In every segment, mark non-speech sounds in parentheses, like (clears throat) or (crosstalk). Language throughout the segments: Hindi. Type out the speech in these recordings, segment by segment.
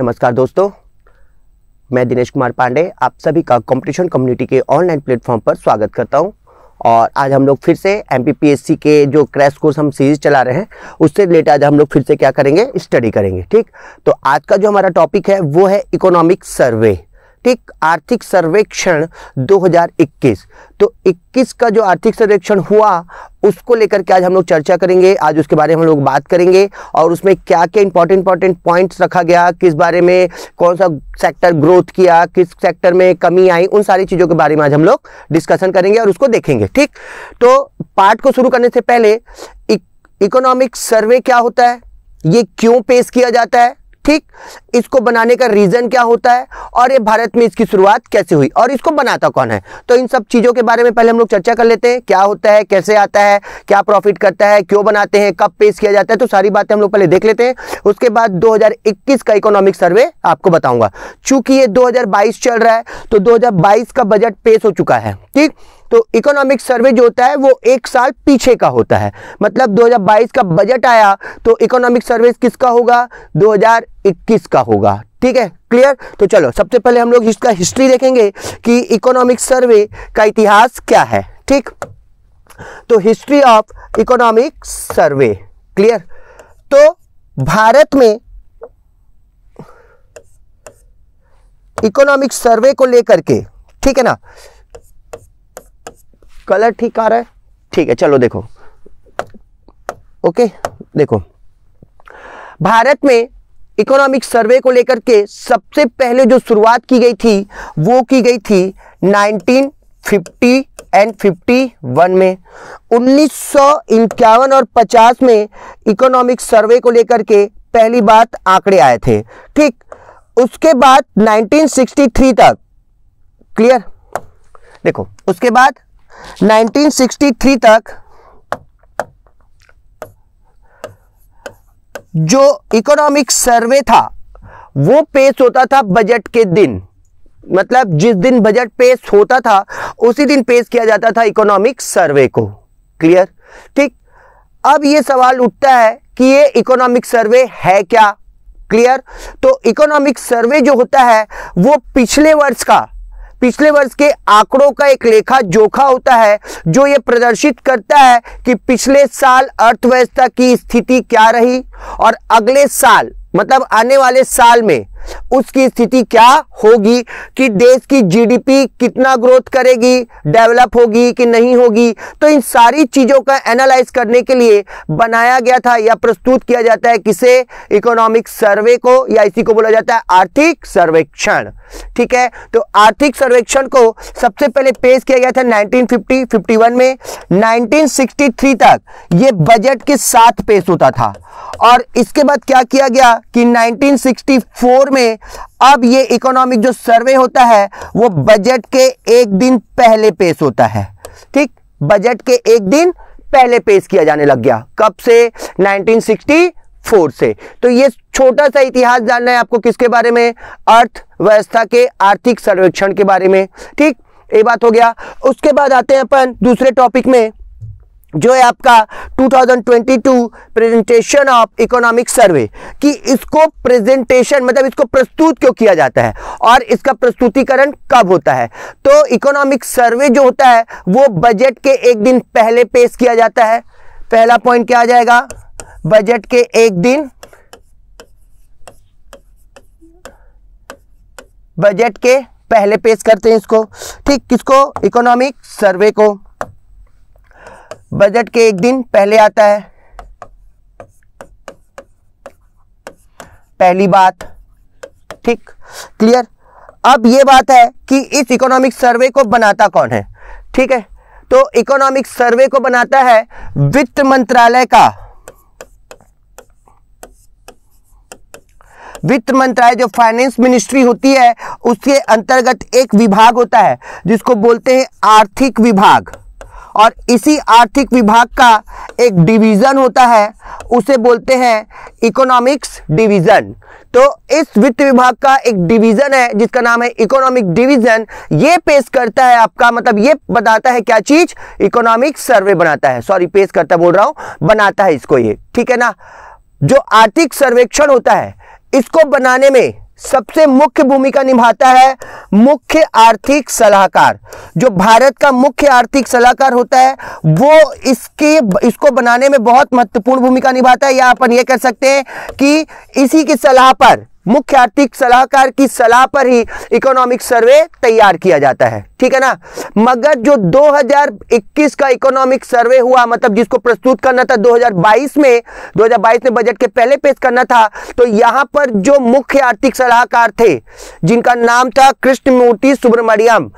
नमस्कार दोस्तों मैं दिनेश कुमार पांडे आप सभी का कंपटीशन कम्युनिटी के ऑनलाइन प्लेटफॉर्म पर स्वागत करता हूं और आज हम लोग फिर से एम के जो क्रैश कोर्स हम सीरीज चला रहे हैं उससे रिलेटेड आज हम लोग फिर से क्या करेंगे स्टडी करेंगे ठीक तो आज का जो हमारा टॉपिक है वो है इकोनॉमिक सर्वे आर्थिक आर्थिक सर्वेक्षण 2021 तो 21 का जो आर्थिक सर्वेक्षण हुआ उसको लेकर के आज हम लोग चर्चा करेंगे आज उसके बारे में हम लोग बात करेंगे और उसमें क्या क्या इंपॉर्टेंट इंपॉर्टेंट पॉइंट्स रखा गया किस बारे में कौन सा सेक्टर ग्रोथ किया किस सेक्टर में कमी आई उन सारी चीज़ों के बारे में आज हम लोग डिस्कशन करेंगे और उसको देखेंगे ठीक तो पार्ट को शुरू करने से पहले इकोनॉमिक सर्वे क्या होता है ये क्यों पेश किया जाता है ठीक इसको बनाने का रीज़न क्या होता है और ये भारत में इसकी शुरुआत कैसे हुई और इसको बनाता कौन है तो इन सब चीज़ों के बारे में पहले हम लोग चर्चा कर लेते हैं क्या होता है कैसे आता है क्या प्रॉफिट करता है क्यों बनाते हैं कब पेश किया जाता है तो सारी बातें हम लोग पहले देख लेते हैं उसके बाद दो का इकोनॉमिक सर्वे आपको बताऊंगा चूंकि ये दो चल रहा है तो दो का बजट पेश हो चुका है ठीक तो इकोनॉमिक सर्वे जो होता है वो एक साल पीछे का होता है मतलब 2022 का बजट आया तो इकोनॉमिक सर्वे किसका होगा 2021 का होगा ठीक है क्लियर तो चलो सबसे पहले हम लोग इसका हिस्ट्री देखेंगे कि इकोनॉमिक सर्वे का इतिहास क्या है ठीक तो history of economic survey clear तो भारत में इकोनॉमिक सर्वे को लेकर के ठीक है ना कलर ठीक आ रहा है ठीक है चलो देखो ओके देखो भारत में इकोनॉमिक सर्वे को लेकर के सबसे पहले जो शुरुआत की गई थी वो की गई थी 1950 एंड 51 में उन्नीस और 50 में इकोनॉमिक सर्वे को लेकर के पहली बात आंकड़े आए थे ठीक उसके बाद 1963 तक क्लियर देखो उसके बाद 1963 तक जो इकोनॉमिक सर्वे था वो पेश होता था बजट के दिन मतलब जिस दिन बजट पेश होता था उसी दिन पेश किया जाता था इकोनॉमिक सर्वे को क्लियर ठीक अब ये सवाल उठता है कि ये इकोनॉमिक सर्वे है क्या क्लियर तो इकोनॉमिक सर्वे जो होता है वो पिछले वर्ष का पिछले वर्ष के आंकड़ों का एक लेखा जोखा होता है जो ये प्रदर्शित करता है कि पिछले साल अर्थव्यवस्था की स्थिति क्या रही और अगले साल मतलब आने वाले साल में उसकी स्थिति क्या होगी कि देश की जीडीपी कितना ग्रोथ करेगी डेवलप होगी कि नहीं होगी तो इन सारी चीज़ों का एनालाइज करने के लिए बनाया गया था या प्रस्तुत किया जाता है किसे इकोनॉमिक सर्वे को या इसी को बोला जाता है आर्थिक सर्वेक्षण ठीक है तो आर्थिक सर्वेक्षण को सबसे पहले पेश किया गया था 1950 51 में 1963 तक यह बजट के साथ पेश होता था और इसके बाद क्या किया गया कि 1964 में अब ये इकोनॉमिक जो सर्वे होता है वो बजट के एक दिन पहले पेश होता है ठीक बजट के एक दिन पहले पेश किया जाने लग गया कब से 1964 से तो ये छोटा सा इतिहास जानना है आपको किसके बारे में अर्थव्यवस्था के आर्थिक सर्वेक्षण के बारे में ठीक ये बात हो गया उसके बाद आते हैं अपन दूसरे टॉपिक में जो है आपका 2022 प्रेजेंटेशन ऑफ इकोनॉमिक सर्वे कि इसको प्रेजेंटेशन मतलब इसको प्रस्तुत क्यों किया जाता है और इसका प्रस्तुतिकरण कब होता है तो इकोनॉमिक सर्वे जो होता है वो बजट के एक दिन पहले पेश किया जाता है पहला पॉइंट क्या आ जाएगा बजट के एक दिन बजट के पहले पेश करते हैं इसको ठीक किसको इकोनॉमिक सर्वे को बजट के एक दिन पहले आता है पहली बात ठीक क्लियर अब यह बात है कि इस इकोनॉमिक सर्वे को बनाता कौन है ठीक है तो इकोनॉमिक सर्वे को बनाता है वित्त मंत्रालय का वित्त मंत्रालय जो फाइनेंस मिनिस्ट्री होती है उसके अंतर्गत एक विभाग होता है जिसको बोलते हैं आर्थिक विभाग और इसी आर्थिक विभाग का एक डिवीज़न होता है उसे बोलते हैं इकोनॉमिक्स डिवीज़न तो इस वित्त विभाग का एक डिवीज़न है जिसका नाम है इकोनॉमिक डिवीज़न ये पेश करता है आपका मतलब ये बताता है क्या चीज़ इकोनॉमिक सर्वे बनाता है सॉरी पेश करता बोल रहा हूं बनाता है इसको ये ठीक है ना जो आर्थिक सर्वेक्षण होता है इसको बनाने में सबसे मुख्य भूमिका निभाता है मुख्य आर्थिक सलाहकार जो भारत का मुख्य आर्थिक सलाहकार होता है वो इसके इसको बनाने में बहुत महत्वपूर्ण भूमिका निभाता है या अपन ये कह सकते हैं कि इसी की सलाह पर मुख्य आर्थिक सलाहकार की सलाह पर ही इकोनॉमिक सर्वे तैयार किया जाता है ठीक है ना मगर जो 2021 का इकोनॉमिक सर्वे हुआ मतलब जिसको प्रस्तुत करना था 2022 में 2022 में बजट के पहले पेश करना था तो यहां पर जो मुख्य आर्थिक सलाहकार थे जिनका नाम था कृष्णमूर्ति सुब्रमण्यम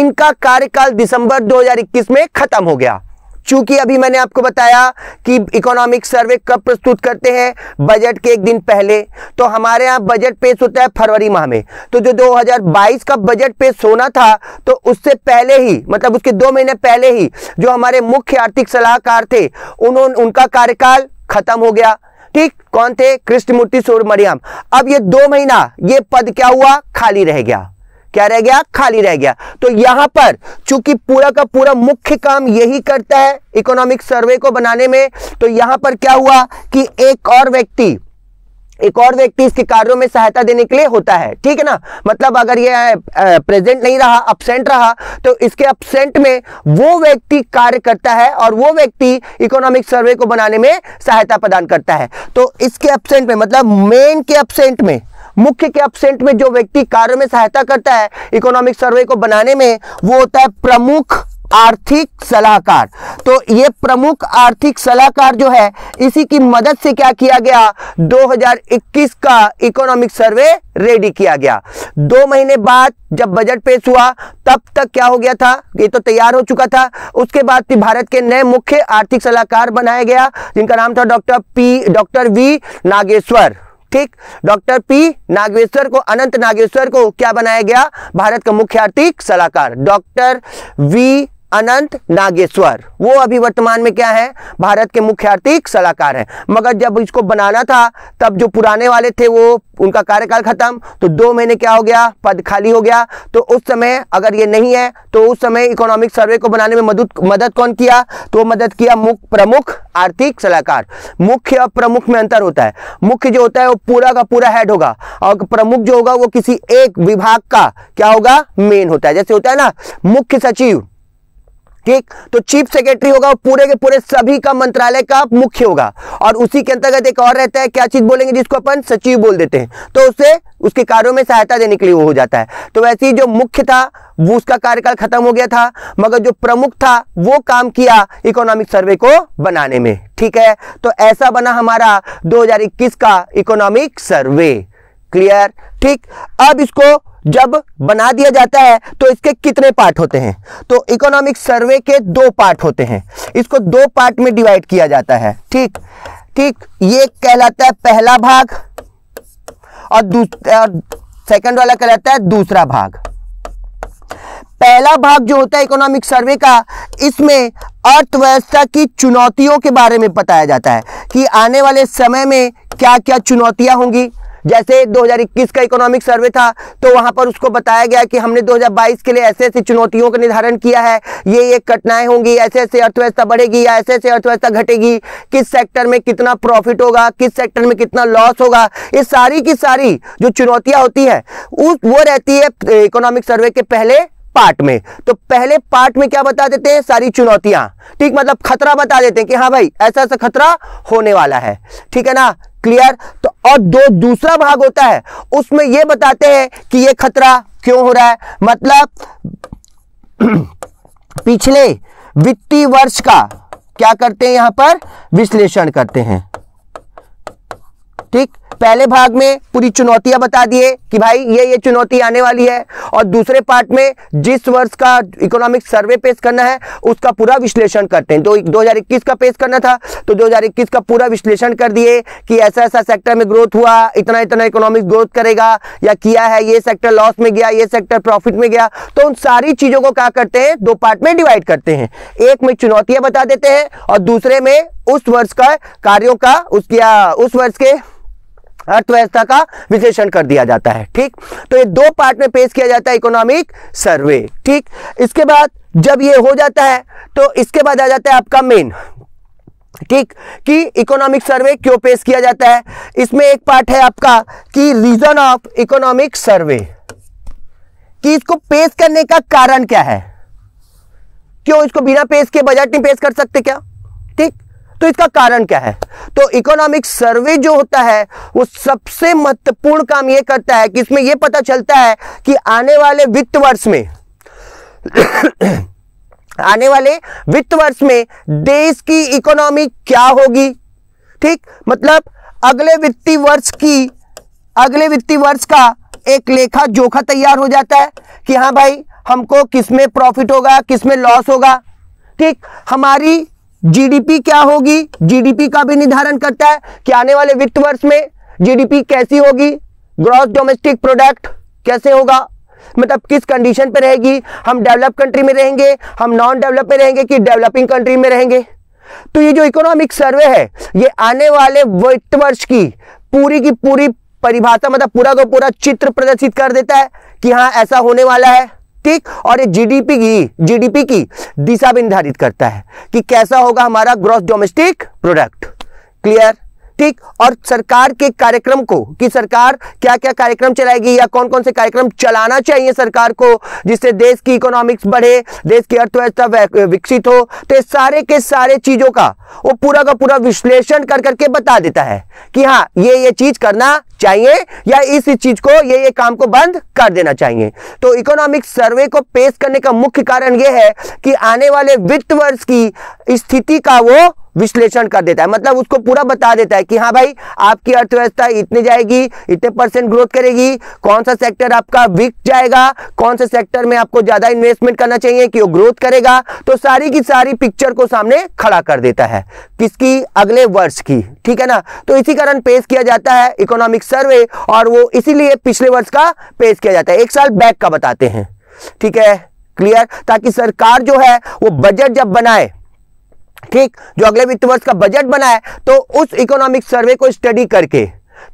इनका कार्यकाल दिसंबर 2021 में खत्म हो गया चूंकि अभी मैंने आपको बताया कि इकोनॉमिक सर्वे कब प्रस्तुत करते हैं बजट के एक दिन पहले तो हमारे यहां बजट पेश होता है फरवरी माह में तो जो 2022 का बजट पेश होना था तो उससे पहले ही मतलब उसके दो महीने पहले ही जो हमारे मुख्य आर्थिक सलाहकार थे उन्होंने उनका कार्यकाल खत्म हो गया ठीक कौन थे कृष्णमूर्ति सूर्य मरियम अब ये दो महीना ये पद क्या हुआ खाली रह गया क्या रह गया खाली रह गया तो यहां पर चूंकि पूरा का पूरा मुख्य काम यही करता है इकोनॉमिक सर्वे को बनाने में तो यहां पर क्या हुआ कि एक और व्यक्ति एक और व्यक्ति इसके कार्यों में सहायता देने के लिए होता है ठीक है ना मतलब अगर ये प्रेजेंट नहीं रहा अपसेंट रहा तो इसके अपसेंट में वो व्यक्ति कार्य करता है और वो व्यक्ति इकोनॉमिक सर्वे को बनाने में सहायता प्रदान करता है तो इसके अपसेंट में मतलब मेन के अपसेंट में मुख्य के अपसेंट में जो व्यक्ति कार्य में सहायता करता है इकोनॉमिक सर्वे को बनाने में वो होता है प्रमुख आर्थिक सलाहकार तो ये प्रमुख आर्थिक सलाहकार जो है इसी की मदद से क्या किया गया 2021 का इकोनॉमिक सर्वे रेडी किया गया दो महीने बाद जब बजट पेश हुआ तब तक क्या हो गया था ये तो तैयार हो चुका था उसके बाद भी भारत के नए मुख्य आर्थिक सलाहकार बनाया गया जिनका नाम था doctor P doctor V Nageshwar ठीक डॉक्टर पी नागेश्वर को अनंत नागेश्वर को क्या बनाया गया भारत का मुख्य आर्थिक सलाहकार डॉक्टर वी अनंत नागेश्वर वो अभी वर्तमान में क्या है भारत के मुख्य आर्थिक सलाहकार हैं मगर जब इसको बनाना था तब जो पुराने वाले थे वो उनका कार्यकाल खत्म तो दो महीने क्या हो गया पद खाली हो गया तो उस समय अगर ये नहीं है तो उस समय इकोनॉमिक सर्वे को बनाने में मदद मदद कौन किया तो मदद किया मुख्य प्रमुख आर्थिक सलाहकार मुख्य और प्रमुख में अंतर होता है मुख्य जो होता है वो पूरा का पूरा हेड होगा और प्रमुख जो होगा वो किसी एक विभाग का क्या होगा मेन होता है जैसे होता है ना मुख्य सचिव ठीक तो चीफ सेक्रेटरी होगा पूरे के पूरे सभी का मंत्रालय का मुख्य होगा और उसी के अंतर्गत एक और रहता है क्या चीज बोलेंगे जिसको अपन सचिव बोल देते हैं तो उसे उसके कार्यों में सहायता देने के लिए वो हो जाता है तो वैसे ही जो मुख्य था वो उसका कार्यकाल खत्म हो गया था मगर जो प्रमुख था वो काम किया इकोनॉमिक सर्वे को बनाने में ठीक है तो ऐसा बना हमारा दो का इकोनॉमिक सर्वे क्लियर ठीक अब इसको जब बना दिया जाता है तो इसके कितने पार्ट होते हैं तो इकोनॉमिक सर्वे के दो पार्ट होते हैं इसको दो पार्ट में डिवाइड किया जाता है ठीक ठीक ये कहलाता है पहला भाग और सेकंड वाला कहलाता है दूसरा भाग पहला भाग जो होता है इकोनॉमिक सर्वे का इसमें अर्थव्यवस्था की चुनौतियों के बारे में बताया जाता है कि आने वाले समय में क्या क्या चुनौतियां होंगी जैसे 2021 का इकोनॉमिक सर्वे था तो वहां पर उसको बताया गया कि हमने 2022 के लिए ऐसे ऐसी चुनौतियों का निर्धारण किया है ये ये कठिनाएं होंगी ऐसे ऐसे अर्थव्यवस्था बढ़ेगी या ऐसे ऐसे अर्थव्यवस्था घटेगी किस सेक्टर में कितना प्रॉफिट होगा किस सेक्टर में कितना लॉस होगा ये सारी की सारी जो चुनौतियां होती है उस वो रहती है इकोनॉमिक सर्वे के पहले पार्ट में तो पहले पार्ट में क्या बता देते हैं सारी चुनौतियां ठीक मतलब खतरा बता देते हैं कि हाँ भाई ऐसा ऐसा खतरा होने वाला है ठीक है ना क्लियर तो और दो दूसरा भाग होता है उसमें यह बताते हैं कि यह खतरा क्यों हो रहा है मतलब (clears throat) पिछले वित्तीय वर्ष का क्या करते हैं यहां पर विश्लेषण करते हैं ठीक पहले भाग में पूरी चुनौतियां बता दिए कि भाई ये ये चुनौती आने वाली है और दूसरे पार्ट में जिस वर्ष का इकोनॉमिक सर्वे पेश करना है उसका पूरा विश्लेषण करते हैं तो 2021 का पेश करना था तो 2021 का पूरा विश्लेषण कर दिए कि ऐसा ऐसा सेक्टर में ग्रोथ हुआ इतना इतना इकोनॉमिक ग्रोथ करेगा या किया है ये सेक्टर लॉस में गया ये सेक्टर प्रॉफिट में गया तो उन सारी चीज़ों को क्या करते हैं दो पार्ट में डिवाइड करते हैं एक में चुनौतियां बता देते हैं और दूसरे में उस वर्ष का कार्यों का उसकी उस वर्ष के अर्थव्यवस्था का विश्लेषण कर दिया जाता है ठीक तो ये दो पार्ट में पेश किया जाता है इकोनॉमिक सर्वे ठीक इसके बाद जब ये हो जाता है तो इसके बाद आ जाता है आपका मेन ठीक कि इकोनॉमिक सर्वे क्यों पेश किया जाता है इसमें एक पार्ट है आपका कि रीजन ऑफ इकोनॉमिक सर्वे कि इसको पेश करने का कारण क्या है क्यों इसको बिना पेश के बजट नहीं पेश कर सकते क्या ठीक तो इसका कारण क्या है तो इकोनॉमिक सर्वे जो होता है वो सबसे महत्वपूर्ण काम ये करता है कि इसमें यह पता चलता है कि आने वाले वित्त वर्ष में (coughs) आने वाले वित्त वर्ष में देश की इकोनॉमी क्या होगी ठीक मतलब अगले वित्तीय वर्ष की अगले वित्तीय वर्ष का एक लेखा जोखा तैयार हो जाता है कि हाँ भाई हमको किसमें प्रॉफिट होगा किसमें लॉस होगा ठीक हमारी जीडीपी क्या होगी जीडीपी का भी निर्धारण करता है कि आने वाले वित्त वर्ष में जीडीपी कैसी होगी ग्रॉस डोमेस्टिक प्रोडक्ट कैसे होगा मतलब किस कंडीशन पर रहेगी हम डेवलप कंट्री में रहेंगे हम नॉन डेवलप में रहेंगे कि डेवलपिंग कंट्री में रहेंगे तो ये जो इकोनॉमिक सर्वे है ये आने वाले वित्त वर्ष की पूरी की पूरी परिभाषा मतलब पूरा का पूरा चित्र प्रदर्शित कर देता है कि हाँ ऐसा होने वाला है ठीक और ये जीडीपी की जीडीपी की दिशा भी निर्धारित करता है कि कैसा होगा हमारा ग्रॉस डोमेस्टिक प्रोडक्ट क्लियर ठीक और सरकार के कार्यक्रम को कि सरकार क्या क्या कार्यक्रम चलाएगी या कौन कौन से कार्यक्रम चलाना चाहिए सरकार को जिससे देश की इकोनॉमिक्स बढ़े देश की अर्थव्यवस्था विकसित हो तो सारे के सारे चीजों का वो पूरा का पूरा विश्लेषण कर करके बता देता है कि हाँ ये ये चीज करना चाहिए या इस चीज को ये ये काम को बंद कर देना चाहिए तो इकोनॉमिक सर्वे को पेश करने का मुख्य कारण यह है कि आने वाले वित्त वर्ष की स्थिति का वो विश्लेषण कर देता है मतलब उसको पूरा बता देता है कि हाँ भाई आपकी अर्थव्यवस्था इतनी जाएगी इतने परसेंट ग्रोथ करेगी कौन सा सेक्टर आपका वीक जाएगा कौन से सेक्टर में आपको ज्यादा इन्वेस्टमेंट करना चाहिए कि वो ग्रोथ करेगा तो सारी की सारी पिक्चर को सामने खड़ा कर देता है किसकी अगले वर्ष की ठीक है ना तो इसी कारण पेश किया जाता है इकोनॉमिक सर्वे और वो इसीलिए पिछले वर्ष का पेश किया जाता है एक साल बैक का बताते हैं ठीक है क्लियर ताकि सरकार जो है वो बजट जब बनाए ठीक जो अगले वित्त वर्ष का बजट बना है तो उस इकोनॉमिक सर्वे को स्टडी करके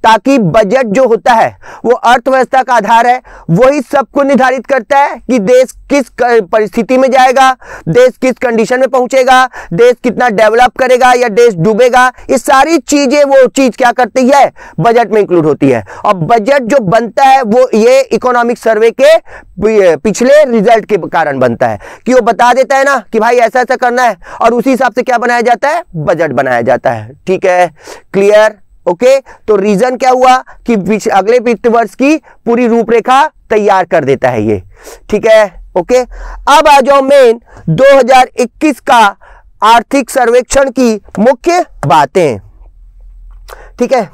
ताकि बजट जो होता है वो अर्थव्यवस्था का आधार है वही सबको निर्धारित करता है कि देश किस परिस्थिति में जाएगा देश किस कंडीशन में पहुंचेगा देश कितना डेवलप करेगा या देश डूबेगा ये सारी चीजें वो चीज क्या करती है बजट में इंक्लूड होती है और बजट जो बनता है वो ये इकोनॉमिक सर्वे के पिछले रिजल्ट के कारण बनता है कि वो बता देता है ना कि भाई ऐसा ऐसा करना है और उसी हिसाब से क्या बनाया जाता है बजट बनाया जाता है ठीक है क्लियर ओके तो रीजन क्या हुआ कि अगले वित्त वर्ष की पूरी रूपरेखा तैयार कर देता है ये ठीक है ओके अब आ जाओ मेन 2021 का आर्थिक सर्वेक्षण की मुख्य बातें ठीक है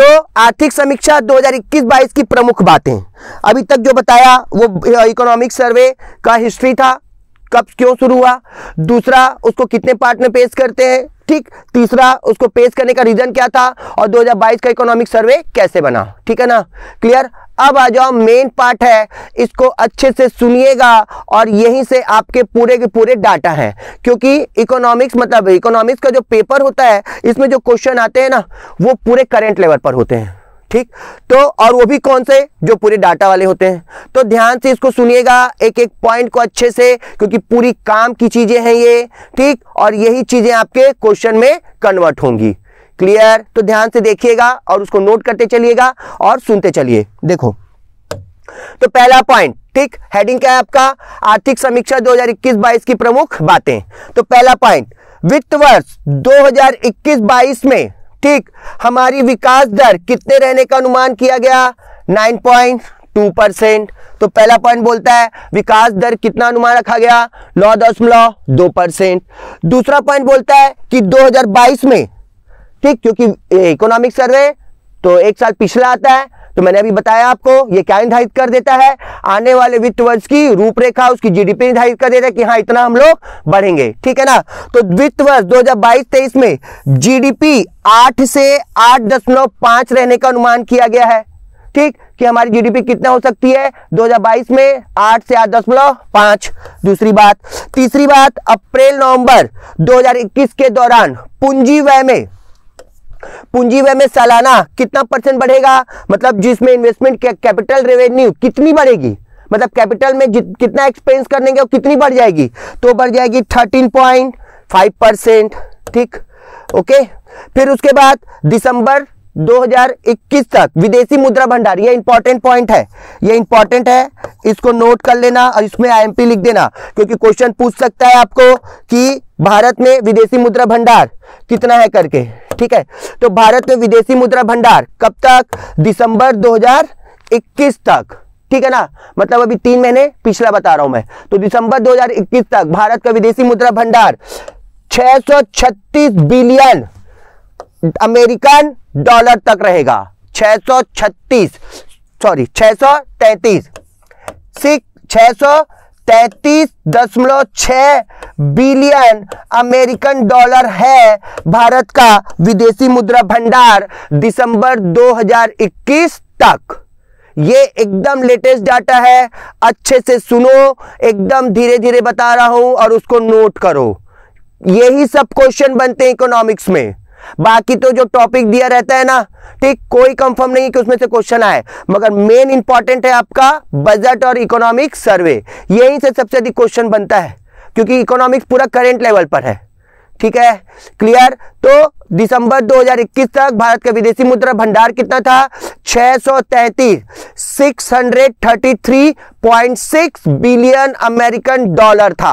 तो आर्थिक समीक्षा 2021-22 की प्रमुख बातें अभी तक जो बताया वो इकोनॉमिक सर्वे का हिस्ट्री था कब क्यों शुरू हुआ दूसरा उसको कितने पार्ट में पेश करते हैं ठीक तीसरा उसको पेश करने का रीजन क्या था और 2022 का इकोनॉमिक सर्वे कैसे बना ठीक है ना क्लियर अब आ जाओ मेन पार्ट है इसको अच्छे से सुनिएगा और यहीं से आपके पूरे के पूरे डाटा हैं क्योंकि इकोनॉमिक्स मतलब इकोनॉमिक्स का जो पेपर होता है इसमें जो क्वेश्चन आते हैं ना वो पूरे करेंट लेवल पर होते हैं ठीक तो और वो भी कौन से जो पूरे डाटा वाले होते हैं तो ध्यान से इसको सुनिएगा एक एक पॉइंट को अच्छे से क्योंकि पूरी काम की चीज़ें हैं ये ठीक और यही चीज़ें आपके क्वेश्चन में कन्वर्ट होंगी क्लियर तो ध्यान से देखिएगा और उसको नोट करते चलिएगा और सुनते चलिए देखो तो पहला पॉइंट ठीक हेडिंग क्या है आपका आर्थिक समीक्षा 2021-22 की प्रमुख बातें तो पहला पॉइंट वित्त वर्ष 2021-22 में ठीक हमारी विकास दर कितने रहने का अनुमान किया गया नाइन पॉइंट टू परसेंट तो पहला पॉइंट बोलता है विकास दर कितना अनुमान रखा गया नौ दशमलव दो परसेंट दूसरा पॉइंट बोलता है कि 2022 में ठीक क्योंकि इकोनॉमिक सर्वे तो एक साल पिछला आता है तो मैंने अभी बताया आपको ये क्या निर्धारित कर देता है आने वाले वित्त वर्ष की रूपरेखा उसकी जीडीपी निर्धारित कर देता है कि हाँ इतना हम लोग बढ़ेंगे ठीक है ना तो वित्त वर्ष दो हजार में जीडीपी 8 से 8.5 रहने का अनुमान किया गया है ठीक कि हमारी जीडीपी कितना हो सकती है 2022 में 8 से आठ दशमलव पांच दूसरी बात तीसरी बात अप्रैल नवंबर 2021 के दौरान पूंजी व्यय में पूंजी व्यय में सालाना कितना परसेंट बढ़ेगा मतलब जिसमें इन्वेस्टमेंट कैपिटल रेवेन्यू कितनी बढ़ेगी मतलब कैपिटल में कितना एक्सपेंस करने के कितनी बढ़ जाएगी तो बढ़ जाएगी थर्टीन पॉइंट फाइव परसेंट ठीक ओके फिर उसके बाद दिसंबर 2021 तक विदेशी मुद्रा भंडार ये इंपॉर्टेंट पॉइंट है ये इंपॉर्टेंट है इसको नोट कर लेना और इसमें आईएमपी लिख देना क्योंकि क्वेश्चन पूछ सकता है आपको कि भारत में विदेशी मुद्रा भंडार कितना है करके ठीक है तो भारत में विदेशी मुद्रा भंडार कब तक दिसंबर 2021 तक ठीक है ना मतलब अभी तीन महीने पिछला बता रहा हूं मैं तो दिसंबर 2021 तक भारत का विदेशी मुद्रा भंडार 636 बिलियन अमेरिकन डॉलर तक रहेगा 636 सॉरी 633 सौ तैतीस दशमलव छ बिलियन अमेरिकन डॉलर है भारत का विदेशी मुद्रा भंडार दिसंबर 2021 तक ये एकदम लेटेस्ट डाटा है अच्छे से सुनो एकदम धीरे धीरे बता रहा हूं और उसको नोट करो यही सब क्वेश्चन बनते हैं इकोनॉमिक्स में बाकी तो जो टॉपिक दिया रहता है ना ठीक कोई कंफर्म नहीं कि उसमें से क्वेश्चन आए मगर मेन इंपॉर्टेंट है आपका बजट और इकोनॉमिक सर्वे यहीं से सबसे अधिक क्वेश्चन बनता है क्योंकि इकोनॉमिक्स पूरा करेंट लेवल पर है ठीक है क्लियर तो दिसंबर 2021 तक भारत का विदेशी मुद्रा भंडार कितना था 633 633.6 बिलियन अमेरिकन डॉलर था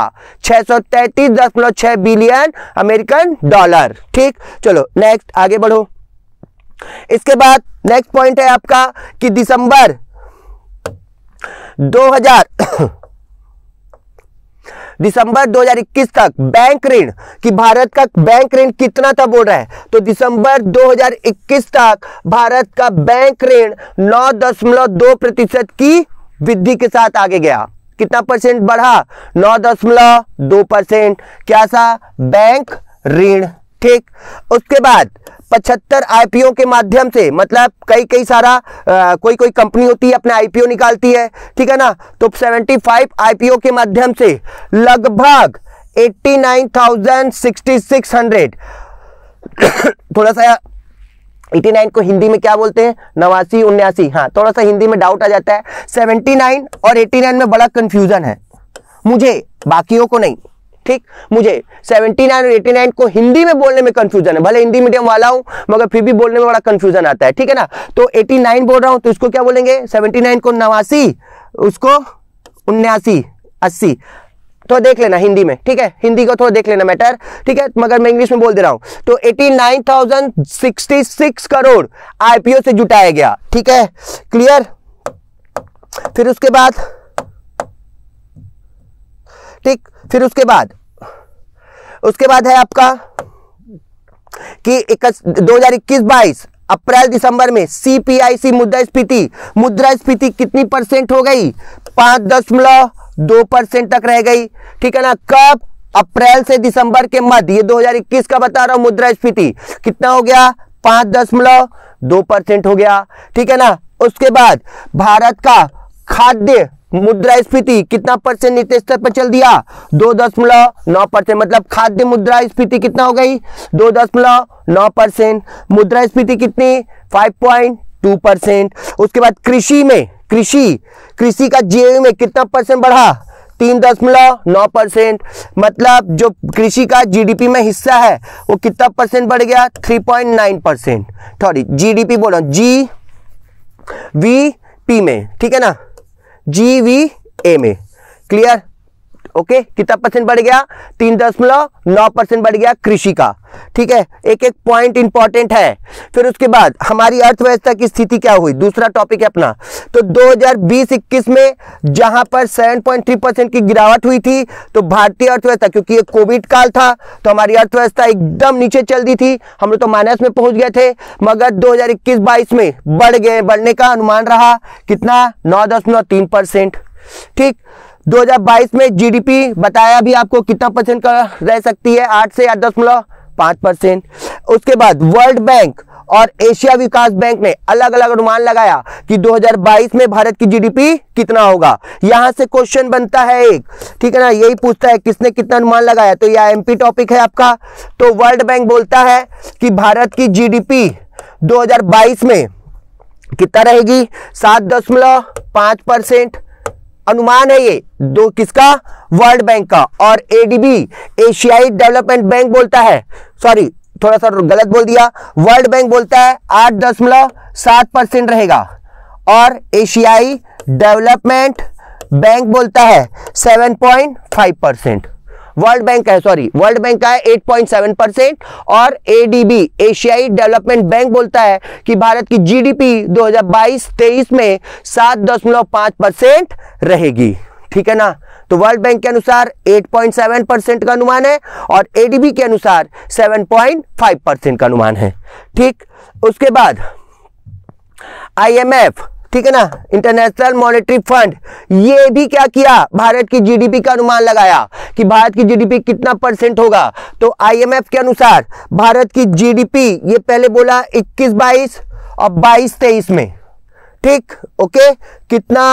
633.6 बिलियन अमेरिकन डॉलर ठीक चलो नेक्स्ट आगे बढ़ो इसके बाद नेक्स्ट पॉइंट है आपका कि दिसंबर 2000 दिसंबर 2021 तक बैंक ऋण कि भारत का बैंक ऋण कितना था बोल रहा है तो दिसंबर 2021 तक भारत का बैंक ऋण 9.2 प्रतिशत की वृद्धि के साथ आगे गया कितना परसेंट बढ़ा 9.2 परसेंट क्या था बैंक ऋण ठीक उसके बाद पचहत्तर आईपीओ के माध्यम से मतलब कई कई सारा आ, कोई कोई कंपनी होती है अपने आईपीओ निकालती है ठीक है ना तो 75 आईपीओ के माध्यम से लगभग 89,6600 (coughs) थोड़ा सा 89 को हिंदी में क्या बोलते हैं नवासी उन्यासी हाँ थोड़ा सा हिंदी में डाउट आ जाता है 79 और 89 में बड़ा कंफ्यूजन है मुझे बाकियों को नहीं ठीक मुझे 79 और 89 को हिंदी में बोलने में कंफ्यूजन है भले हिंदी मीडियम वाला हूं मगर फिर भी बोलने में बड़ा कंफ्यूजन आता है ठीक है ना तो 89 बोल रहा हूं तो इसको क्या बोलेंगे 79 को नवासी उसको उन्यासी अस्सी तो देख लेना हिंदी में ठीक है हिंदी को थोड़ा देख लेना मैटर ठीक है मगर मैं इंग्लिश में बोल दे रहा हूं तो 89,066 करोड़ आईपीओ से जुटाया गया ठीक है क्लियर फिर उसके बाद ठीक फिर उसके बाद उसके बाद है आपका कि दो हजार इक्कीस बाईस अप्रैल दिसंबर में सीपीआईसी मुद्रास्फीति मुद्रास्फीति कितनी परसेंट हो गई पांच दशमलव दो परसेंट तक रह गई ठीक है ना कब अप्रैल से दिसंबर के मध्य ये 2021 का बता रहा हूं मुद्रास्फीति कितना हो गया पांच दशमलव दो परसेंट हो गया ठीक है ना उसके बाद भारत का खाद्य मुद्रास्फीति कितना परसेंट नीचे स्तर पर चल दिया दो दशमलव नौ परसेंट मतलब खाद्य मुद्रास्फीति कितना हो गई दो दशमलव नौ परसेंट मुद्रास्फीति कितनी फाइव पॉइंट टू परसेंट उसके बाद कृषि में कृषि कृषि का जी में कितना परसेंट बढ़ा तीन दशमलव नौ परसेंट मतलब जो कृषि का जीडीपी में हिस्सा है वो कितना परसेंट बढ़ गया three point nine percent sorry G D P बोलो जी वी पी में ठीक है ना जी वी ए में क्लियर ओके कितना परसेंट बढ़ गया तीन दशमलव नौ परसेंट बढ़ गया कृषि का ठीक है एक एक पॉइंट इंपॉर्टेंट है फिर उसके बाद हमारी अर्थव्यवस्था की स्थिति क्या हुई दूसरा टॉपिक है अपना तो 2020-21 में जहां पर 7.3 परसेंट की गिरावट हुई थी तो भारतीय अर्थव्यवस्था क्योंकि ये कोविड काल था तो हमारी अर्थव्यवस्था एकदम नीचे चल दी थी हम लोग तो माइनस में पहुंच गए थे मगर दो हजार में बढ़ गए बढ़ने का अनुमान रहा कितना नौ परसेंट ठीक 2022 में जीडीपी बताया भी आपको कितना परसेंट का रह सकती है आठ से आठ दशमलव पांच परसेंट उसके बाद वर्ल्ड बैंक और एशिया विकास बैंक ने अलग अलग अनुमान लगाया कि 2022 में भारत की जीडीपी कितना होगा यहां से क्वेश्चन बनता है एक ठीक है ना यही पूछता है किसने कितना अनुमान लगाया तो यह एमपी टॉपिक है आपका तो वर्ल्ड बैंक बोलता है कि भारत की जीडीपी 2022 में कितना रहेगी सात दशमलव पांच परसेंट अनुमान है ये दो किसका वर्ल्ड बैंक का और एडीबी एशियाई डेवलपमेंट बैंक बोलता है सॉरी थोड़ा सा गलत बोल दिया वर्ल्ड बैंक बोलता है आठ दशमलव सात परसेंट रहेगा और एशियाई डेवलपमेंट बैंक बोलता है seven point five percent world bank है सॉरी वर्ल्ड बैंक का है 8.7 परसेंट और एडीबी एशियाई डेवलपमेंट बैंक बोलता है कि भारत की जीडीपी 2022-23 में 7.5 परसेंट रहेगी ठीक है ना तो वर्ल्ड बैंक के अनुसार 8.7 परसेंट का अनुमान है और एडीबी के अनुसार 7.5 परसेंट का अनुमान है ठीक उसके बाद आई ठीक है ना इंटरनेशनल मॉनेटरी फंड ये भी क्या किया भारत की जीडीपी का अनुमान लगाया कि भारत की जीडीपी कितना परसेंट होगा तो आईएमएफ के अनुसार भारत की जीडीपी ये पहले बोला 21 22 और 22 23 में ठीक ओके कितना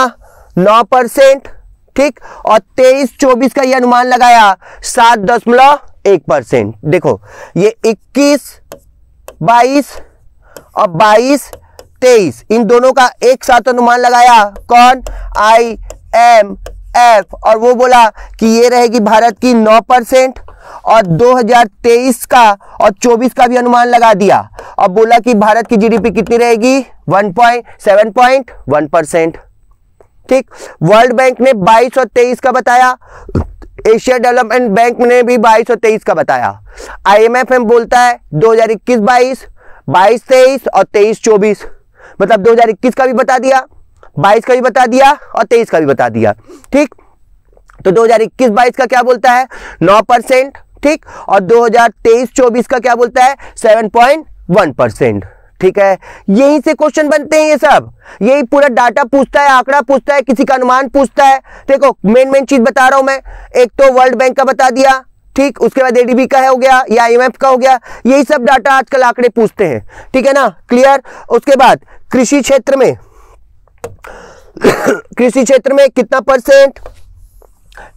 9 परसेंट ठीक और 23 24 का ये अनुमान लगाया सात दशमलव एक परसेंट देखो ये 21 22 और 22 तेईस इन दोनों का एक साथ अनुमान लगाया कौन आई एम एफ और वो बोला कि ये रहेगी भारत की नौ परसेंट और 2023 का और 24 का भी अनुमान लगा दिया और बोला कि भारत की जीडीपी कितनी रहेगी 1.7.1 परसेंट ठीक वर्ल्ड बैंक ने 22 और 23 का बताया एशिया डेवलपमेंट बैंक ने भी 22 और 23 का बताया आईएमएफ एम बोलता है 2021 22 22 23 और 23 24 मतलब 2021 का भी बता दिया 22 का भी बता दिया और 23 का भी बता दिया ठीक तो 2021-22 का क्या बोलता है 9 परसेंट ठीक और 2023-24 का क्या बोलता है 7.1 परसेंट ठीक है यहीं से क्वेश्चन बनते हैं ये सब यही पूरा डाटा पूछता है आंकड़ा पूछता है किसी का अनुमान पूछता है देखो मेन मेन चीज बता रहा हूं मैं एक तो वर्ल्ड बैंक का बता दिया ठीक उसके बाद एडीबी का है हो गया या आईएमएफ का हो गया यही सब डाटा आजकल आंकड़े पूछते हैं ठीक है ना क्लियर उसके बाद कृषि क्षेत्र में कृषि क्षेत्र में कितना परसेंट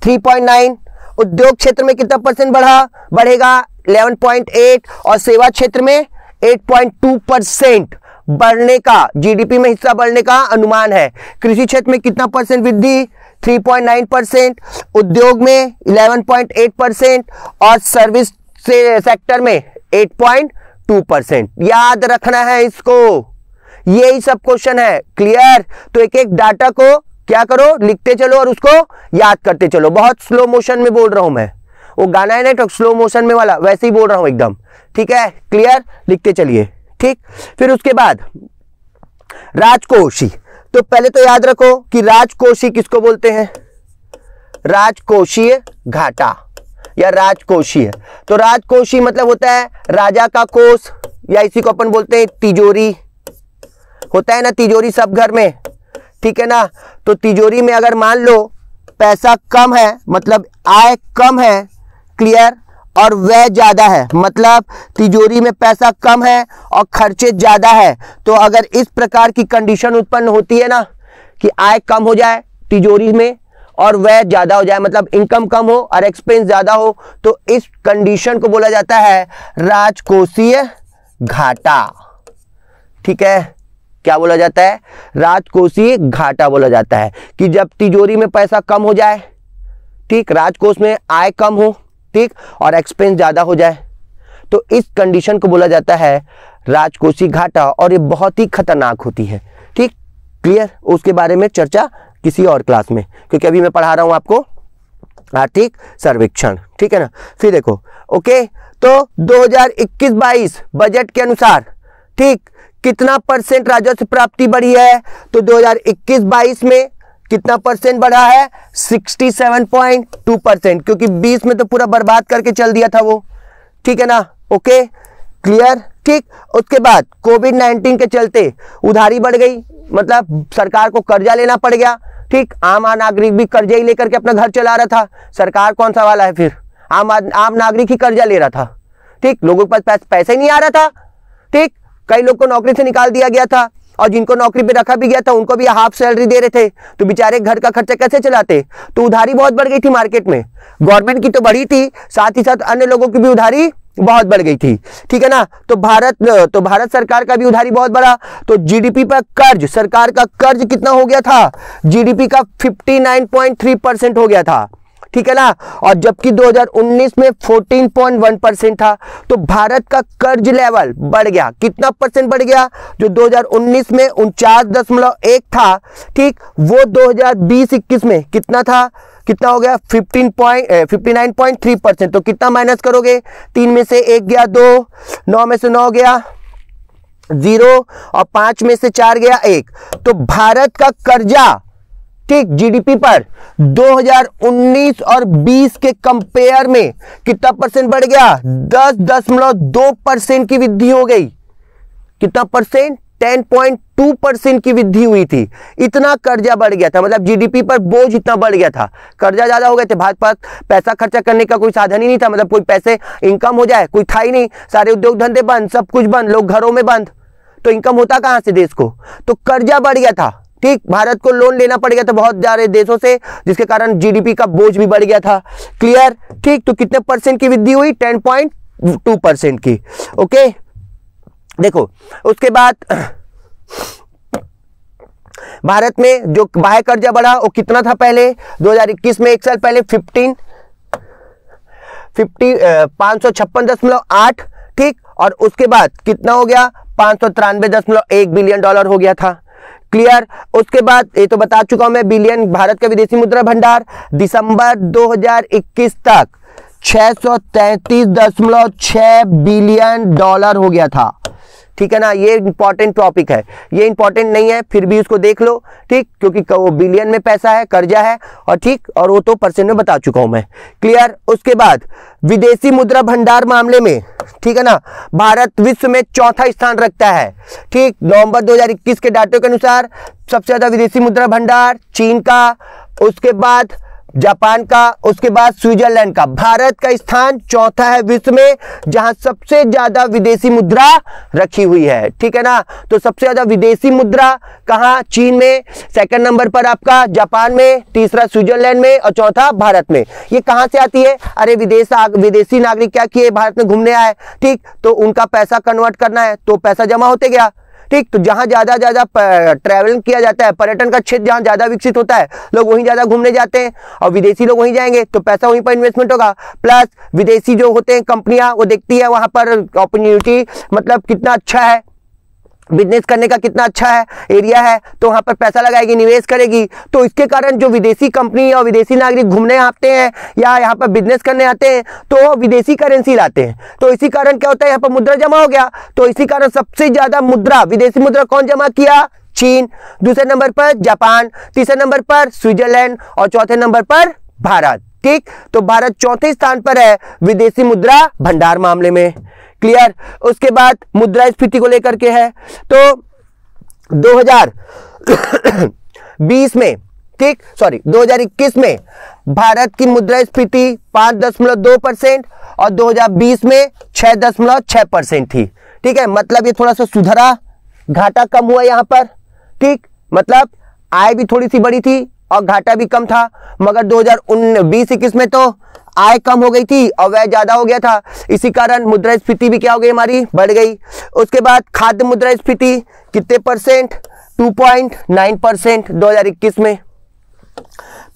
3.9 उद्योग क्षेत्र में कितना परसेंट बढ़ा बढ़ेगा 11.8 और सेवा क्षेत्र में 8.2 परसेंट बढ़ने का जीडीपी में हिस्सा बढ़ने का अनुमान है कृषि क्षेत्र में कितना परसेंट वृद्धि 3.9 परसेंट उद्योग में 11.8 परसेंट और सर्विस से, सेक्टर में 8.2 परसेंट याद रखना है इसको यही सब क्वेश्चन है क्लियर तो एक एक डाटा को क्या करो लिखते चलो और उसको याद करते चलो बहुत स्लो मोशन में बोल रहा हूं मैं वो गाना है ना तो स्लो मोशन में वाला वैसे ही बोल रहा हूं एकदम ठीक है क्लियर लिखते चलिए ठीक फिर उसके बाद राजकोषी तो पहले तो याद रखो कि राजकोषी किसको बोलते हैं राजकोषीय घाटा या राजकोषीय तो राजकोषी मतलब होता है राजा का कोष या इसी को अपन बोलते हैं तिजोरी होता है ना तिजोरी सब घर में ठीक है ना तो तिजोरी में अगर मान लो पैसा कम है मतलब आय कम है क्लियर और व्यय ज़्यादा है मतलब तिजोरी में पैसा कम है और खर्चे ज़्यादा है तो अगर इस प्रकार की कंडीशन उत्पन्न होती है ना कि आय कम हो जाए तिजोरी में और व्यय ज़्यादा हो जाए मतलब इनकम कम हो और एक्सपेंस ज़्यादा हो तो इस कंडीशन को बोला जाता है राजकोषीय घाटा ठीक है क्या बोला जाता है राजकोषीय घाटा बोला जाता है कि जब तिजोरी में पैसा कम हो जाए ठीक राजकोष में आय कम हो ठीक और एक्सपेंस ज़्यादा हो जाए तो इस कंडीशन को बोला जाता है राजकोषीय घाटा और ये बहुत ही खतरनाक होती है ठीक क्लियर उसके बारे में चर्चा किसी और क्लास में क्योंकि अभी मैं पढ़ा रहा हूं आपको आर्थिक हाँ, सर्वेक्षण ठीक है ना फिर देखो ओके तो 2021-22 बजट के अनुसार ठीक कितना परसेंट राजस्व प्राप्ति बढ़ी है तो 2021-22 में कितना परसेंट बढ़ा है 67.2 परसेंट क्योंकि 20 में तो पूरा बर्बाद करके चल दिया था वो ठीक है ना ओके क्लियर ठीक उसके बाद कोविड 19 के चलते उधारी बढ़ गई मतलब सरकार को कर्जा लेना पड़ गया ठीक आम नागरिक भी कर्जा ही लेकर के अपना घर चला रहा था सरकार कौन सा वाला है फिर आम आम नागरिक ही कर्जा ले रहा था ठीक लोगों के पास पैसे नहीं आ रहा था ठीक कई लोग को नौकरी से निकाल दिया गया था और जिनको नौकरी पे रखा भी गया था उनको भी हाफ सैलरी दे रहे थे तो बेचारे घर का खर्चा कैसे चलाते तो उधारी बहुत बढ़ गई थी मार्केट में गवर्नमेंट की तो बढ़ी थी साथ ही साथ अन्य लोगों की भी उधारी बहुत बढ़ गई थी ठीक है ना तो भारत तो भारत सरकार का भी उधारी बहुत बढ़ा तो जीडीपी पर कर्ज सरकार का कर्ज कितना हो गया था जीडीपी का 59.3 परसेंट हो गया था ठीक है ना और जबकि 2019 में 14.1 परसेंट था तो भारत का कर्ज लेवल बढ़ गया कितना परसेंट बढ़ गया जो 2019 में उनचास दशमलव एक था ठीक वो 2020-21 में कितना था कितना हो गया 15 point fifty nine point three percent तो कितना माइनस करोगे तीन में से एक गया दो नौ में से नौ गया जीरो और पांच में से चार गया एक तो भारत का कर्जा ठीक जीडीपी पर 2019 और 20 के कंपेयर में कितना परसेंट बढ़ गया दस दशमलव दो परसेंट की वृद्धि हो गई कितना परसेंट 10.2 परसेंट की वृद्धि हुई थी इतना कर्जा बढ़ गया था मतलब जीडीपी पर बोझ इतना बढ़ गया था कर्जा ज्यादा हो गए थे भारत पास पैसा खर्चा करने का कोई साधन ही नहीं था मतलब कोई पैसे इनकम हो जाए कोई था ही नहीं सारे उद्योग धंधे बंद सब कुछ बंद लोग घरों में बंद तो इनकम होता कहां से देश को तो कर्जा बढ़ गया था ठीक भारत को लोन लेना पड़ गया था बहुत सारे देशों से जिसके कारण जीडीपी का बोझ भी बढ़ गया था क्लियर ठीक तो कितने परसेंट की वृद्धि हुई टेन पॉइंट टू परसेंट की ओके देखो उसके बाद भारत में जो बाह्य कर्जा बढ़ा वो कितना था पहले 2021 में एक साल पहले 15 फिफ्टी पांच सौ छप्पन दशमलव आठ ठीक और उसके बाद कितना हो गया पांच सौ तिरानवे दशमलव एक बिलियन डॉलर हो गया था क्लियर उसके बाद ये तो बता चुका हूं मैं बिलियन भारत का विदेशी मुद्रा भंडार दिसंबर 2021 तक छह बिलियन डॉलर हो गया था ठीक है ना ये इंपॉर्टेंट टॉपिक है ये इंपॉर्टेंट नहीं है फिर भी उसको देख लो ठीक क्योंकि वो बिलियन में पैसा है कर्जा है और ठीक और वो तो परसेंट में बता चुका हूं मैं क्लियर उसके बाद विदेशी मुद्रा भंडार मामले में ठीक है ना भारत विश्व में चौथा स्थान रखता है ठीक नवंबर 2021 के डाटो के अनुसार सबसे ज़्यादा विदेशी मुद्रा भंडार चीन का उसके बाद जापान का उसके बाद स्विट्जरलैंड का भारत का स्थान चौथा है विश्व में जहां सबसे ज्यादा विदेशी मुद्रा रखी हुई है ठीक है ना तो सबसे ज्यादा विदेशी मुद्रा कहा चीन में सेकंड नंबर पर आपका जापान में तीसरा स्विट्जरलैंड में और चौथा भारत में ये कहां से आती है अरे विदेश विदेशी नागरिक क्या किए भारत में घूमने आए ठीक तो उनका पैसा कन्वर्ट करना है तो पैसा जमा होते गया ठीक तो जहां ज़्यादा ज़्यादा ट्रैवलिंग किया जाता है पर्यटन का क्षेत्र जहाँ ज़्यादा विकसित होता है लोग वहीं ज़्यादा घूमने जाते हैं और विदेशी लोग वहीं जाएंगे तो पैसा वहीं पर इन्वेस्टमेंट होगा प्लस विदेशी जो होते हैं कंपनियां वो देखती है वहां पर अपॉर्चुनिटी मतलब कितना अच्छा है बिजनेस करने का कितना अच्छा है एरिया है तो वहाँ पर पैसा लगाएगी निवेश करेगी तो इसके कारण जो विदेशी कंपनी और विदेशी नागरिक घूमने आते हैं या यहाँ पर बिजनेस करने आते हैं तो वो विदेशी करेंसी लाते हैं तो इसी कारण क्या होता है यहाँ पर मुद्रा जमा हो गया तो इसी कारण सबसे ज़्यादा मुद्रा विदेशी मुद्रा कौन जमा किया चीन दूसरे नंबर पर जापान तीसरे नंबर पर स्विट्जरलैंड और चौथे नंबर पर भारत ठीक तो भारत चौथे स्थान पर है विदेशी मुद्रा भंडार मामले में क्लियर उसके बाद मुद्रास्फीति को लेकर के है तो 2020 (coughs) में ठीक सॉरी 2021 में भारत की मुद्रास्फीति पांच दशमलव दो परसेंट और 2020 में छह दशमलव छह परसेंट थी ठीक है मतलब ये थोड़ा सा सुधरा घाटा कम हुआ यहां पर ठीक मतलब आय भी थोड़ी सी बड़ी थी और घाटा भी कम था मगर दो हजार उन्नीस में तो आय कम हो गई थी और वह ज़्यादा हो गया था इसी कारण मुद्रा स्फीति भी क्या हो गई हमारी बढ़ गई उसके बाद खाद्य मुद्रा स्फीति कितने परसेंट 2.9 परसेंट 2021 में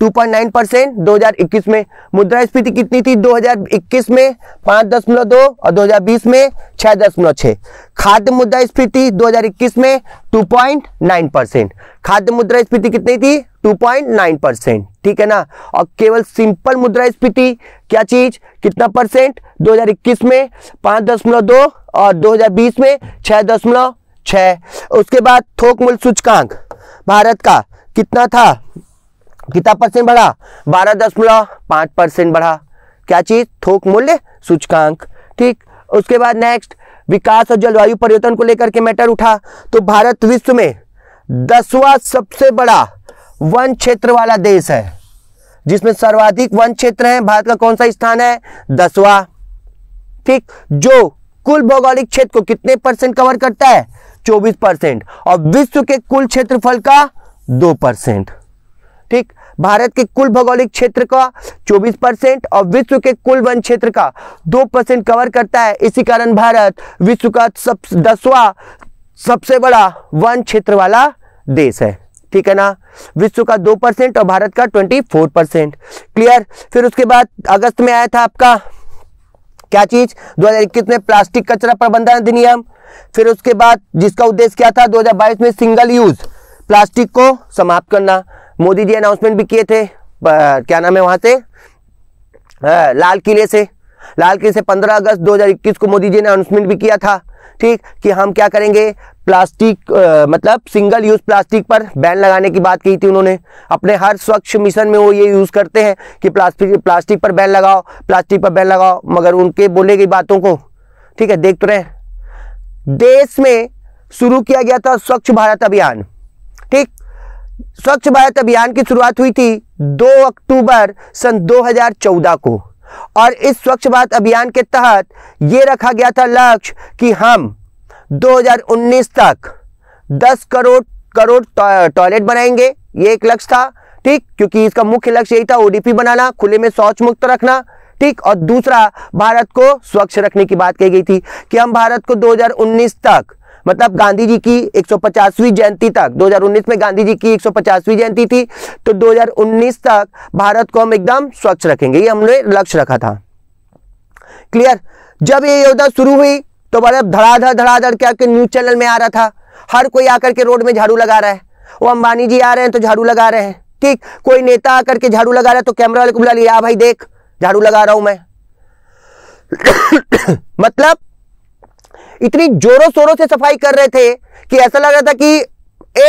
2.9 परसेंट 2021 में मुद्रा स्फीति कितनी थी 2021 में पाँच दशमलव दो और 2020 में छः दशमलव छः खाद्य मुद्रास्फीति 2021 में 2.9 परसेंट खाद्य मुद्रा स्फीति कितनी थी 2.9 परसेंट ठीक है ना और केवल सिंपल मुद्रा मुद्रास्फीति क्या चीज कितना परसेंट 2021 में 5.2 और 2020 में 6.6 उसके बाद थोक मूल्य सूचकांक भारत का कितना था कितना परसेंट बढ़ा बारह दशमलव पाँच परसेंट बढ़ा क्या चीज थोक मूल्य सूचकांक ठीक उसके बाद नेक्स्ट विकास और जलवायु परिवर्तन को लेकर के मैटर उठा तो भारत विश्व में दसवा सबसे बड़ा वन क्षेत्र वाला देश है जिसमें सर्वाधिक वन क्षेत्र है भारत का कौन सा स्थान है दसवा ठीक जो कुल भौगोलिक क्षेत्र को कितने परसेंट कवर करता है 24 परसेंट और विश्व के कुल क्षेत्रफल का दो परसेंट ठीक भारत के कुल भौगोलिक क्षेत्र का 24 परसेंट और विश्व के कुल वन क्षेत्र का दो परसेंट कवर करता है इसी कारण भारत विश्व का सब दसवा सबसे बड़ा वन क्षेत्र वाला देश है ठीक है ना विश्व का दो परसेंट और भारत का ट्वेंटी फोर परसेंट क्लियर फिर उसके बाद अगस्त में आया था आपका क्या चीज दो हजार इक्कीस में प्लास्टिक कचरा प्रबंधन अधिनियम फिर उसके बाद जिसका उद्देश्य क्या था 2022 में सिंगल यूज प्लास्टिक को समाप्त करना मोदी जी अनाउंसमेंट भी किए थे क्या नाम है वहां से लाल किले से लाल किले से 15 अगस्त 2021 को मोदी जी ने अनाउंसमेंट भी किया था ठीक कि हम क्या करेंगे प्लास्टिक आ, मतलब सिंगल यूज़ प्लास्टिक पर बैन लगाने की बात कही थी उन्होंने अपने हर स्वच्छ मिशन में वो ये यूज़ करते हैं कि प्लास्टिक प्लास्टिक पर बैन लगाओ प्लास्टिक पर बैन लगाओ मगर उनके बोले गई बातों को ठीक है देखते तो रहे देश में शुरू किया गया था स्वच्छ भारत अभियान ठीक स्वच्छ भारत अभियान की शुरुआत हुई थी 2 अक्टूबर सन 2014 को और इस स्वच्छ भारत अभियान के तहत ये रखा गया था लक्ष्य कि हम 2019 तक 10 करोड़ करोड़ टॉयलेट बनाएंगे ये एक लक्ष्य था ठीक क्योंकि इसका मुख्य लक्ष्य यही था ओडीपी बनाना खुले में शौच मुक्त रखना ठीक और दूसरा भारत को स्वच्छ रखने की बात कही गई थी कि हम भारत को 2019 तक मतलब गांधी जी की 150वीं जयंती तक 2019 में गांधी जी की 150वीं जयंती थी तो 2019 तक भारत को हम एकदम स्वच्छ रखेंगे ये हमने लक्ष्य रखा था क्लियर जब ये योजना शुरू हुई तो बड़ा धड़ाधड़ धड़ाधड़ के न्यूज चैनल में आ रहा था हर कोई आकर के रोड में झाड़ू लगा रहा है वो अंबानी जी आ रहे हैं तो झाड़ू लगा रहे हैं ठीक कोई नेता आकर के झाड़ू लगा रहा है तो कैमरा वाले को बुला लिया भाई देख झाड़ू लगा रहा हूं मैं (coughs) मतलब इतनी जोरों शोरों से सफाई कर रहे थे कि ऐसा लग रहा था कि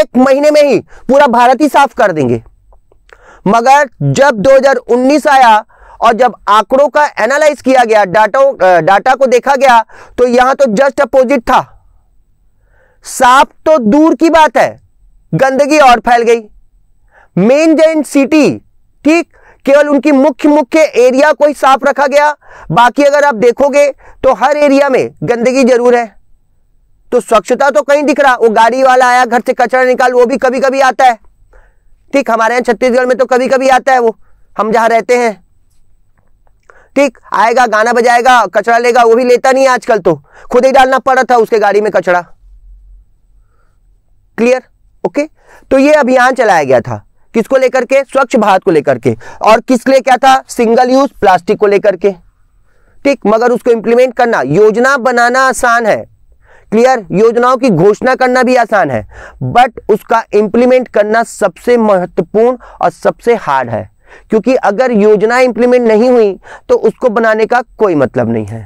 एक महीने में ही पूरा भारत ही साफ कर देंगे मगर जब 2019 आया और जब आंकड़ों का एनालाइज किया गया डाटा डाटा को देखा गया तो यहां तो जस्ट अपोजिट था साफ तो दूर की बात है गंदगी और फैल गई मेन जैन सिटी ठीक केवल उनकी मुख्य मुख्य एरिया को ही साफ रखा गया बाकी अगर आप देखोगे तो हर एरिया में गंदगी जरूर है तो स्वच्छता तो कहीं दिख रहा वो गाड़ी वाला आया घर से कचरा निकाल वो भी कभी कभी आता है ठीक हमारे यहां छत्तीसगढ़ में तो कभी कभी आता है वो हम जहां रहते हैं ठीक आएगा गाना बजाएगा कचरा लेगा वो भी लेता नहीं है आजकल तो खुद ही डालना पड़ था उसके गाड़ी में कचरा क्लियर ओके तो ये अभियान चलाया गया था किसको लेकर के स्वच्छ भारत को लेकर के और किसके लिए क्या था सिंगल यूज प्लास्टिक को लेकर के ठीक मगर उसको इंप्लीमेंट करना योजना बनाना आसान है क्लियर योजनाओं की घोषणा करना भी आसान है बट उसका इंप्लीमेंट करना सबसे महत्वपूर्ण और सबसे हार्ड है क्योंकि अगर योजना इंप्लीमेंट नहीं हुई तो उसको बनाने का कोई मतलब नहीं है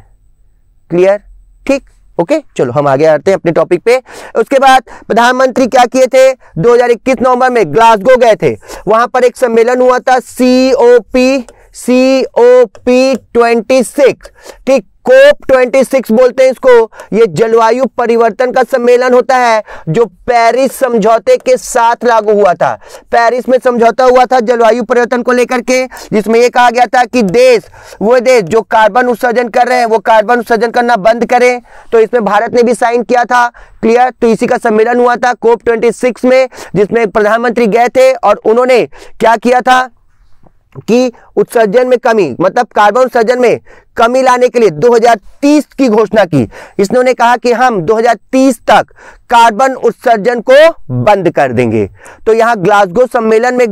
क्लियर ठीक ओके चलो हम आगे आते हैं अपने टॉपिक पे उसके बाद प्रधानमंत्री क्या किए थे 2021 नवंबर में ग्लासगो गए थे वहां पर एक सम्मेलन हुआ था C O P C O P twenty six ठीक कोप 26 बोलते हैं इसको ये जलवायु परिवर्तन का सम्मेलन होता है जो पेरिस समझौते के साथ लागू हुआ था पेरिस में समझौता हुआ था जलवायु परिवर्तन को लेकर के जिसमें ये कहा गया था कि देश वो देश जो कार्बन उत्सर्जन कर रहे हैं वो कार्बन उत्सर्जन करना बंद करें तो इसमें भारत ने भी साइन किया था क्लियर तो इसी का सम्मेलन हुआ था कोप ट्वेंटी में जिसमें प्रधानमंत्री गए थे और उन्होंने क्या किया था कि उत्सर्जन में कमी मतलब कार्बन उत्सर्जन में कमी लाने के लिए 2030 की घोषणा की इसने कहा कि हम 2030 तक कार्बन उत्सर्जन को बंद कर देंगे तो यहाँ ग्लासगो सम्मेलन में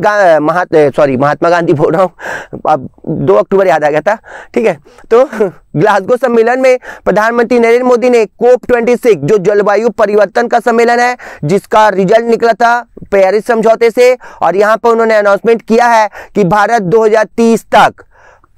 महा सॉरी महात्मा गांधी बोल रहा हूं अब दो अक्टूबर याद आ गया था ठीक है तो (laughs) ग्लासगो सम्मेलन में प्रधानमंत्री नरेंद्र मोदी ने कोप 26 जो जलवायु परिवर्तन का सम्मेलन है जिसका रिजल्ट निकला था पेरिस समझौते से और यहां पर उन्होंने अनाउंसमेंट किया है कि भारत दो तक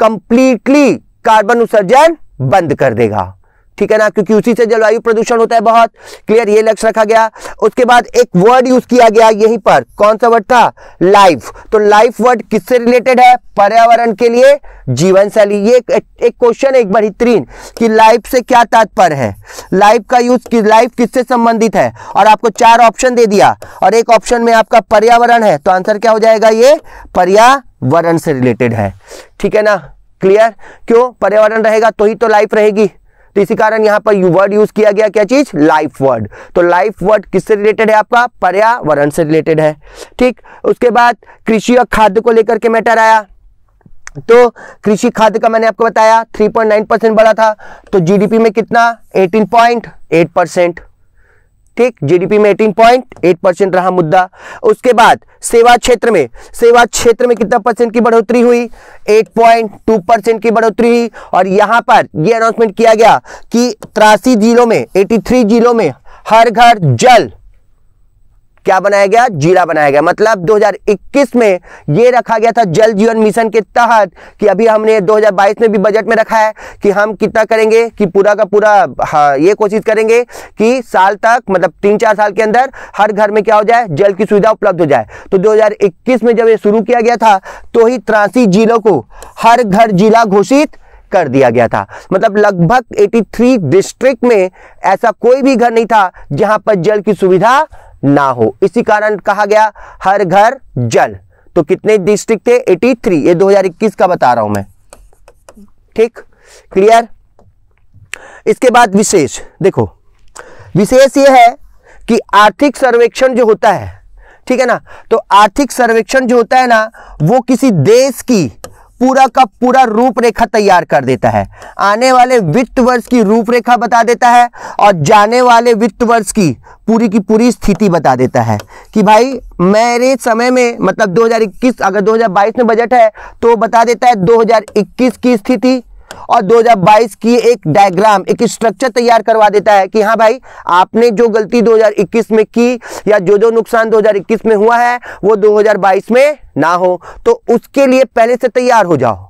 कंप्लीटली कार्बन उत्सर्जन बंद कर देगा ठीक है ना क्योंकि उसी से जलवायु प्रदूषण होता है बहुत क्लियर ये लक्ष्य रखा गया उसके बाद एक वर्ड यूज किया गया यहीं पर कौन सा वर्ड था लाइफ तो लाइफ वर्ड किससे रिलेटेड है पर्यावरण के लिए जीवन शैली ये एक क्वेश्चन एक बेहतरीन कि लाइफ से क्या तात्पर्य है लाइफ का यूज कि लाइफ किससे संबंधित है और आपको चार ऑप्शन दे दिया और एक ऑप्शन में आपका पर्यावरण है तो आंसर क्या हो जाएगा ये पर्यावरण से रिलेटेड है ठीक है ना क्लियर क्यों पर्यावरण रहेगा तो ही तो लाइफ रहेगी तो इसी कारण यहां पर वर्ड यूज किया गया क्या चीज लाइफ वर्ड तो लाइफ वर्ड किससे रिलेटेड है आपका पर्यावरण से रिलेटेड है ठीक उसके बाद कृषि और खाद्य को लेकर के मैटर आया तो कृषि खाद्य का मैंने आपको बताया 3.9 परसेंट बढ़ा था तो जीडीपी में कितना 18.8 परसेंट ठीक जीडीपी में 18.8 परसेंट रहा मुद्दा उसके बाद सेवा क्षेत्र में सेवा क्षेत्र में कितना परसेंट की बढ़ोतरी हुई 8.2 परसेंट की बढ़ोतरी हुई और यहां पर यह अनाउंसमेंट किया गया कि तिरासी जिलों में 83 जिलों में हर घर जल क्या बनाया गया जिला बनाया गया मतलब 2021 में ये रखा गया था जल जीवन मिशन के तहत कि अभी हमने 2022 में भी बजट में रखा है कि हम कितना करेंगे कि पूरा का पूरा हाँ, ये कोशिश करेंगे कि साल तक मतलब तीन चार साल के अंदर हर घर में क्या हो जाए जल की सुविधा उपलब्ध हो जाए तो 2021 में जब ये शुरू किया गया था तो ही तिरासी जिलों को हर घर जिला घोषित कर दिया गया था मतलब लगभग 83 डिस्ट्रिक्ट में ऐसा कोई भी घर नहीं था जहां पर जल की सुविधा ना हो इसी कारण कहा गया हर घर जल तो कितने डिस्ट्रिक्ट थे 83 ये 2021 का बता रहा हूं मैं ठीक क्लियर इसके बाद विशेष देखो विशेष ये है कि आर्थिक सर्वेक्षण जो होता है ठीक है ना तो आर्थिक सर्वेक्षण जो होता है ना वो किसी देश की पूरा का पूरा रूपरेखा तैयार कर देता है आने वाले वित्त वर्ष की रूपरेखा बता देता है और जाने वाले वित्त वर्ष की पूरी की पूरी स्थिति बता देता है कि भाई मेरे समय में मतलब 2021 अगर 2022 में बजट है तो बता देता है 2021 की स्थिति और 2022 की एक डायग्राम एक स्ट्रक्चर तैयार करवा देता है कि हाँ भाई आपने जो गलती 2021 में की या जो जो नुकसान 2021 में हुआ है वो 2022 में ना हो तो उसके लिए पहले से तैयार हो जाओ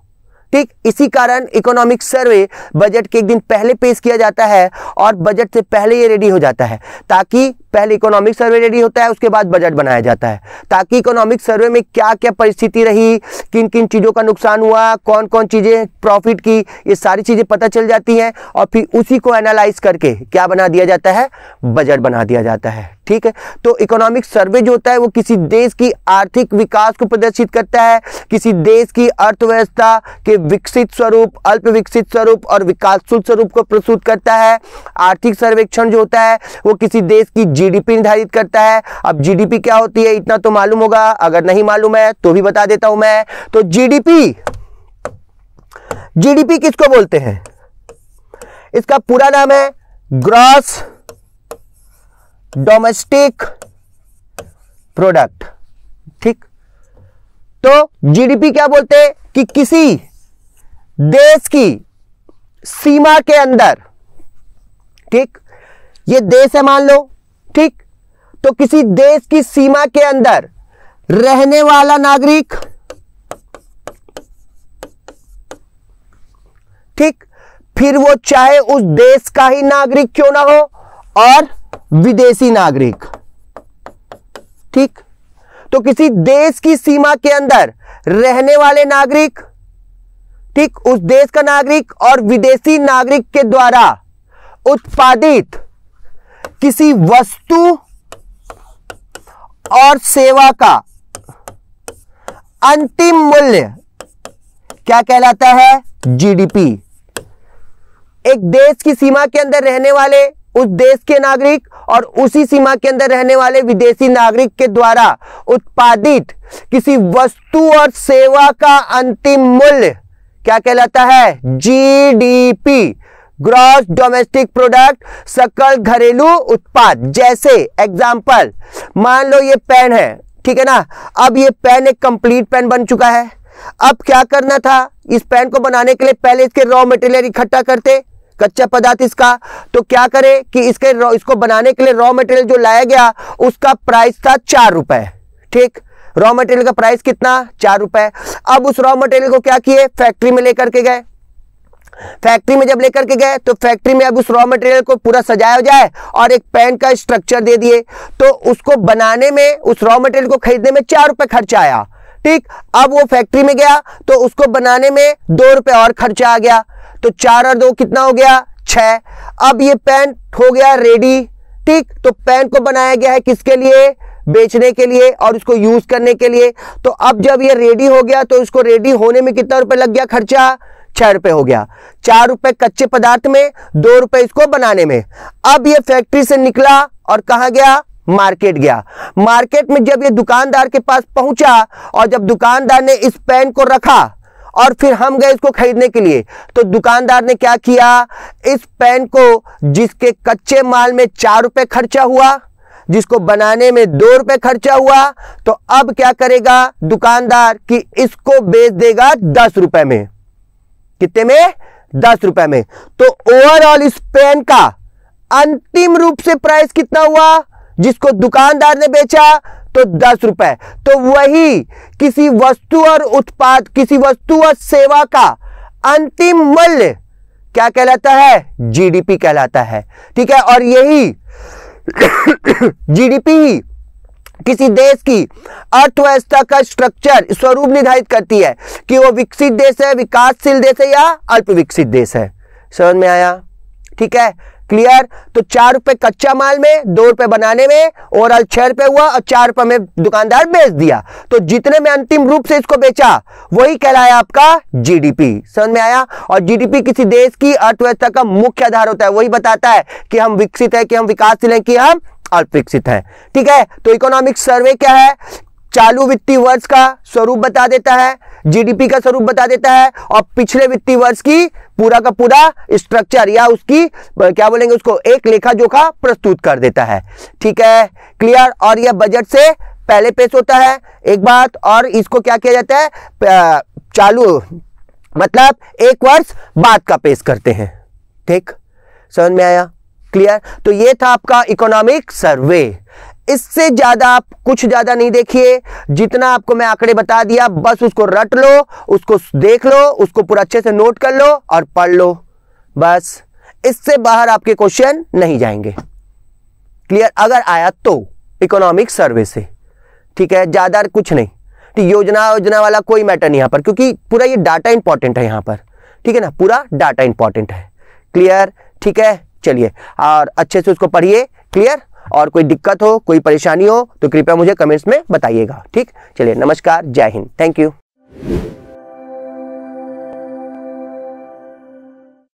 ठीक इसी कारण इकोनॉमिक सर्वे बजट के एक दिन पहले पेश किया जाता है और बजट से पहले ये रेडी हो जाता है ताकि पहले इकोनॉमिक सर्वे रेडी होता है उसके बाद बजट बनाया जाता है ताकि इकोनॉमिक सर्वे में क्या क्या परिस्थिति रही किन किन चीज़ों का नुकसान हुआ कौन कौन चीज़ें प्रॉफिट की ये सारी चीज़ें पता चल जाती हैं और फिर उसी को एनालाइज करके क्या बना दिया जाता है बजट बना दिया जाता है ठीक है तो इकोनॉमिक सर्वे जो होता है वो किसी देश की आर्थिक विकास को प्रदर्शित करता है किसी देश की अर्थव्यवस्था के विकसित स्वरूप अल्प विकसित स्वरूप और विकासशील स्वरूप को प्रस्तुत करता है आर्थिक सर्वेक्षण जो होता है वो किसी देश की जीडीपी निर्धारित करता है अब जीडीपी क्या होती है इतना तो मालूम होगा अगर नहीं मालूम है तो भी बता देता हूं मैं तो जीडीपी जीडीपी किसको बोलते हैं इसका पूरा नाम है ग्रॉस डोमेस्टिक प्रोडक्ट ठीक तो जीडीपी क्या बोलते हैं कि किसी देश की सीमा के अंदर ठीक ये देश है मान लो ठीक तो किसी देश की सीमा के अंदर रहने वाला नागरिक ठीक फिर वो चाहे उस देश का ही नागरिक क्यों ना हो और विदेशी नागरिक ठीक तो किसी देश की सीमा के अंदर रहने वाले नागरिक ठीक उस देश का नागरिक और विदेशी नागरिक के द्वारा उत्पादित किसी वस्तु और सेवा का अंतिम मूल्य क्या कहलाता है जीडीपी एक देश की सीमा के अंदर रहने वाले उस देश के नागरिक और उसी सीमा के अंदर रहने वाले विदेशी नागरिक के द्वारा उत्पादित किसी वस्तु और सेवा का अंतिम मूल्य क्या कहलाता है जीडीपी ग्रॉस डोमेस्टिक प्रोडक्ट सकल घरेलू उत्पाद जैसे एग्जाम्पल मान लो ये पेन है ठीक है ना अब ये पेन एक कंप्लीट पेन बन चुका है अब क्या करना था इस पेन को बनाने के लिए पहले इसके रॉ मटेरियल इकट्ठा करते कच्चा पदार्थ इसका तो क्या करें कि इसके इसको बनाने के लिए रॉ मटेरियल जो लाया गया उसका प्राइस था चार रुपए ठीक रॉ मटेरियल का प्राइस कितना चार रुपए अब उस रॉ मटेरियल को क्या किए फैक्ट्री में लेकर के गए फैक्ट्री में जब लेकर के गए तो फैक्ट्री में अब उस रॉ मटेरियल को पूरा सजाया जाए और एक पैन का स्ट्रक्चर दे दिए तो उसको बनाने में उस रॉ मटेरियल को खरीदने में चार रुपए खर्चा आया ठीक अब वो फैक्ट्री में गया तो उसको बनाने में दो रुपए और खर्चा आ गया तो चार और दो कितना हो गया छः अब ये पेन हो गया रेडी ठीक तो पेन को बनाया गया है किसके लिए बेचने के लिए और उसको यूज करने के लिए तो अब जब ये रेडी हो गया तो उसको रेडी होने में कितना रुपए लग गया खर्चा छह रुपए हो गया चार रुपए कच्चे पदार्थ में दो रुपए इसको बनाने में अब ये फैक्ट्री से निकला और कहा गया मार्केट गया मार्केट में जब ये दुकानदार के पास पहुंचा और जब दुकानदार ने इस पेन को रखा और फिर हम गए इसको खरीदने के लिए तो दुकानदार ने क्या किया इस पेन को जिसके कच्चे माल में चार रुपए खर्चा हुआ जिसको बनाने में दो रुपए खर्चा हुआ तो अब क्या करेगा दुकानदार कि इसको बेच देगा दस रुपए में कितने में दस रुपए में तो ओवरऑल इस पेन का अंतिम रूप से प्राइस कितना हुआ जिसको दुकानदार ने बेचा तो दस रुपए तो वही किसी वस्तु और उत्पाद किसी वस्तु और सेवा का अंतिम मूल्य क्या कहलाता है जीडीपी कहलाता है ठीक है और यही जीडीपी (coughs) ही किसी देश की अर्थव्यवस्था का स्ट्रक्चर स्वरूप निर्धारित करती है कि वो विकसित देश है विकासशील देश है या अल्प विकसित देश है समझ में आया ठीक है क्लियर तो चार रुपए कच्चा माल में दो रुपए बनाने में ओवरऑल छह रुपए हुआ और चार रुपए में दुकानदार बेच दिया तो जितने में अंतिम रूप से इसको बेचा वही कहलाया आपका जीडीपी समझ में आया और जीडीपी किसी देश की अर्थव्यवस्था का मुख्य आधार होता है वही बताता है कि हम विकसित है कि हम विकासशील है कि हम अपेक्षित है ठीक है तो इकोनॉमिक सर्वे क्या है चालू वित्तीय वर्ष का स्वरूप बता देता है जीडीपी का स्वरूप बता देता है और पिछले वित्तीय वर्ष की पूरा का पूरा स्ट्रक्चर या उसकी क्या बोलेंगे उसको एक लेखा जोखा प्रस्तुत कर देता है ठीक है क्लियर और यह बजट से पहले पेश होता है एक बात और इसको क्या किया जाता है चालू मतलब एक वर्ष बाद का पेश करते हैं ठीक समझ में आया क्लियर तो ये था आपका इकोनॉमिक सर्वे इससे ज़्यादा आप कुछ ज़्यादा नहीं देखिए जितना आपको मैं आंकड़े बता दिया बस उसको रट लो उसको देख लो उसको पूरा अच्छे से नोट कर लो और पढ़ लो बस इससे बाहर आपके क्वेश्चन नहीं जाएंगे क्लियर अगर आया तो इकोनॉमिक सर्वे से ठीक है ज़्यादा कुछ नहीं तो योजना योजना वाला कोई मैटर नहीं यहां पर क्योंकि पूरा ये डाटा इंपॉर्टेंट है यहां पर ठीक है ना पूरा डाटा इंपॉर्टेंट है क्लियर ठीक है चलिए और अच्छे से उसको पढ़िए क्लियर और कोई दिक्कत हो कोई परेशानी हो तो कृपया मुझे कमेंट्स में बताइएगा ठीक चलिए नमस्कार जय हिंद थैंक यू